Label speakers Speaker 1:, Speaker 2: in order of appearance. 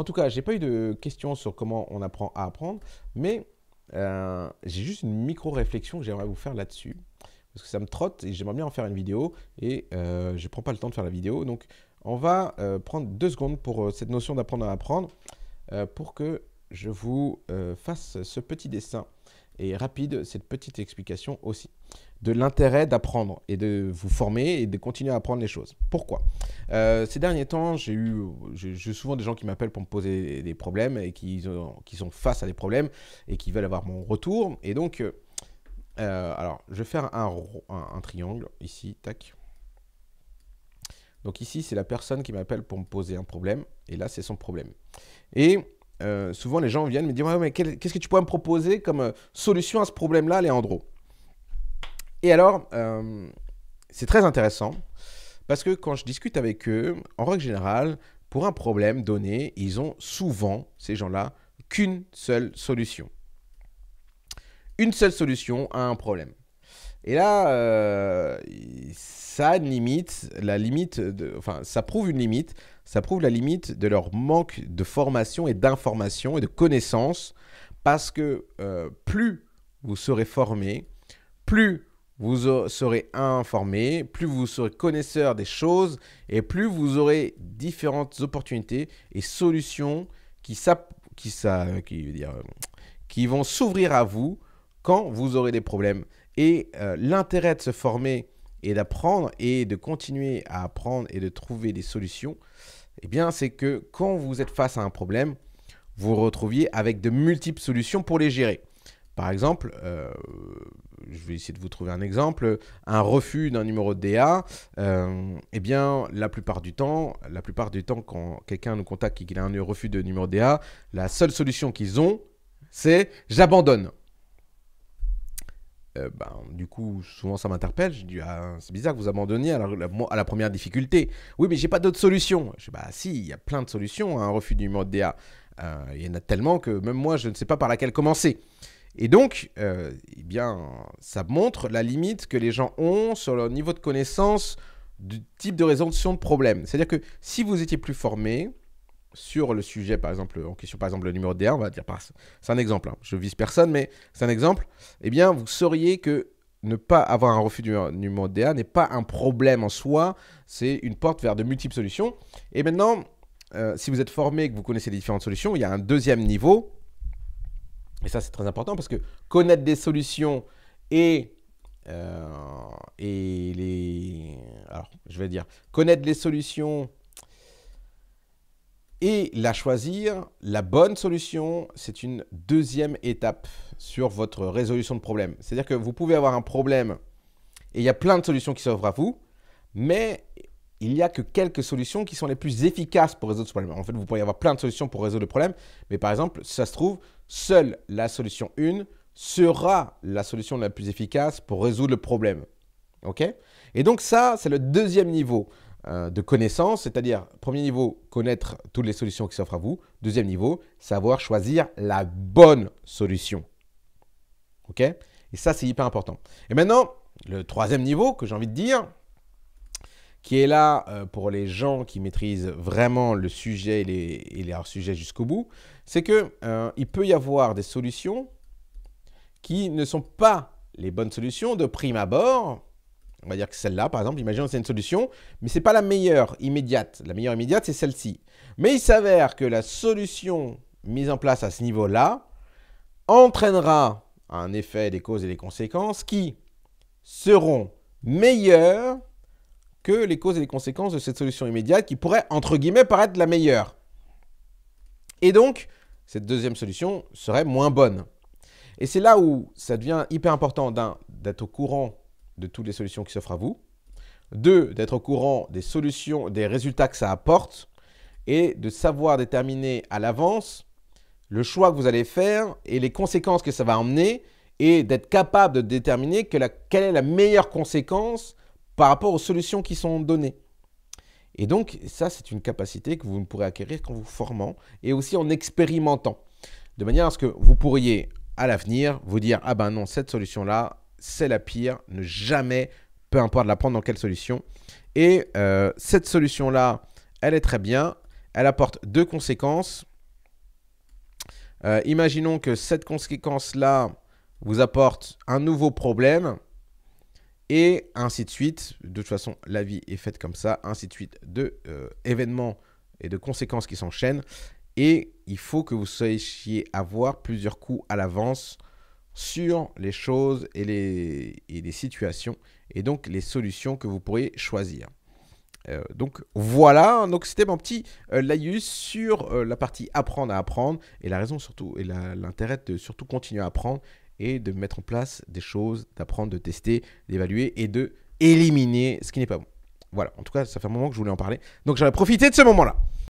Speaker 1: En tout cas, j'ai pas eu de questions sur comment on apprend à apprendre, mais euh, j'ai juste une micro-réflexion que j'aimerais vous faire là-dessus. Parce que ça me trotte et j'aimerais bien en faire une vidéo. Et euh, je ne prends pas le temps de faire la vidéo. Donc, on va euh, prendre deux secondes pour cette notion d'apprendre à apprendre. pour que je vous fasse ce petit dessin et rapide cette petite explication aussi de l'intérêt d'apprendre et de vous former et de continuer à apprendre les choses. Pourquoi euh, Ces derniers temps, j'ai eu, souvent des gens qui m'appellent pour me poser des problèmes et qui, ont, qui, sont face à des problèmes et qui veulent avoir mon retour. Et donc, euh, euh, alors, je vais faire un, un triangle ici, tac. Donc ici, c'est la personne qui m'appelle pour me poser un problème et là, c'est son problème. Et euh, souvent les gens viennent me dire mais qu'est-ce que tu pourrais me proposer comme euh, solution à ce problème-là, Leandro ?» Et alors, euh, c'est très intéressant parce que quand je discute avec eux, en règle générale, pour un problème donné, ils ont souvent, ces gens-là, qu'une seule solution. Une seule solution à un problème. Et là, ça limite, la limite, de, enfin, ça prouve une limite ça prouve la limite de leur manque de formation et d'information et de connaissances, parce que euh, plus vous serez formé, plus vous serez informé, plus vous serez connaisseur des choses et plus vous aurez différentes opportunités et solutions qui, qui, qui, vont s'ouvrir à vous quand vous aurez des problèmes. Et euh, l'intérêt de se former et d'apprendre et de continuer à apprendre et de trouver des solutions, eh bien, c'est que quand vous êtes face à un problème, vous vous retrouviez avec de multiples solutions pour les gérer. Par exemple, euh, je vais essayer de vous trouver un exemple, un refus d'un numéro de DA, euh, eh bien, la plupart du temps, la plupart du temps, quand quelqu'un nous contacte et qu'il a un refus de numéro de DA, la seule solution qu'ils ont, c'est j'abandonne. Euh, ben, du coup, souvent ça m'interpelle. j'ai dis, ah, c'est bizarre que vous abandonniez à la, première difficulté. Oui, mais j'ai pas d'autre solution. Je dis, bah si, il y a plein de solutions à hein, un refus du mode de DA. Euh, il y en a tellement que même moi, je ne sais pas par laquelle commencer. Et donc, euh, eh bien, ça montre la limite que les gens ont sur leur niveau de connaissance du type de résolution de problème. C'est-à-dire que si vous étiez plus formé, sur le sujet, par exemple, en question, par exemple, le numéro d on va dire, c'est un exemple, hein. je vise personne, mais c'est un exemple, eh bien, vous sauriez que ne pas avoir un refus du numéro d n'est pas un problème en soi, c'est une porte vers de multiples solutions. Et maintenant, euh, si vous êtes formé et que vous connaissez les différentes solutions, il y a un deuxième niveau, et ça c'est très important parce que connaître des solutions et euh, et les alors je vais dire connaître les solutions et la choisir, la bonne solution, c'est une deuxième étape sur votre résolution de problème. C'est-à-dire que vous pouvez avoir un problème et il y a plein de solutions qui s'offrent à vous, mais il n'y a que quelques solutions qui sont les plus efficaces pour résoudre ce problème. En fait, vous pourriez avoir plein de solutions pour résoudre le problème, mais par exemple, si ça se trouve, seule la solution 1 sera la solution la plus efficace pour résoudre le problème. OK Et donc ça, c'est le deuxième niveau. Euh, de connaissance, c'est-à-dire, premier niveau, connaître toutes les solutions qui s'offrent à vous. Deuxième niveau, savoir choisir la bonne solution. OK Et ça, c'est hyper important. Et maintenant, le troisième niveau que j'ai envie de dire, qui est là euh, pour les gens qui maîtrisent vraiment le sujet et, les, sujets sujet jusqu'au bout, c'est que euh, il peut y avoir des solutions qui ne sont pas les bonnes solutions de prime abord, on va dire que celle-là, par exemple, imaginez que c'est une solution, mais ce n'est pas la meilleure immédiate. La meilleure immédiate, c'est celle-ci. Mais il s'avère que la solution mise en place à ce niveau-là entraînera un effet des causes et des conséquences qui seront meilleures que les causes et les conséquences de cette solution immédiate qui pourrait, entre guillemets, paraître la meilleure. Et donc, cette deuxième solution serait moins bonne. Et c'est là où ça devient hyper important d'être au courant de toutes les solutions qui s'offrent à vous. Deux, d'être au courant des solutions, des résultats que ça apporte. Et de savoir déterminer à l'avance le choix que vous allez faire et les conséquences que ça va emmener. Et d'être capable de déterminer quelle est la meilleure conséquence par rapport aux solutions qui sont données. Et donc, ça, c'est une capacité que vous ne pourrez acquérir qu'en vous formant et aussi en expérimentant. De manière à ce que vous pourriez, à l'avenir, vous dire Ah ben non, cette solution-là, c'est la pire. Ne jamais, peu importe la prendre dans quelle solution. Et euh, cette solution-là, elle est très bien. Elle apporte deux conséquences. Euh, imaginons que cette conséquence-là vous apporte un nouveau problème et ainsi de suite. De toute façon, la vie est faite comme ça, ainsi de suite, de euh, événements et de conséquences qui s'enchaînent. Et il faut que vous sachiez avoir plusieurs coups à l'avance sur les choses et les, et les situations et donc les solutions que vous pourriez choisir. Euh, donc voilà, hein. donc c'était mon petit euh, laïus sur euh, la partie apprendre à apprendre et la raison surtout et l'intérêt de surtout continuer à apprendre et de mettre en place des choses, d'apprendre, de tester, d'évaluer et de éliminer ce qui n'est pas bon. Voilà, en tout cas, ça fait un moment que je voulais en parler. Donc j'aurais profité de ce moment-là.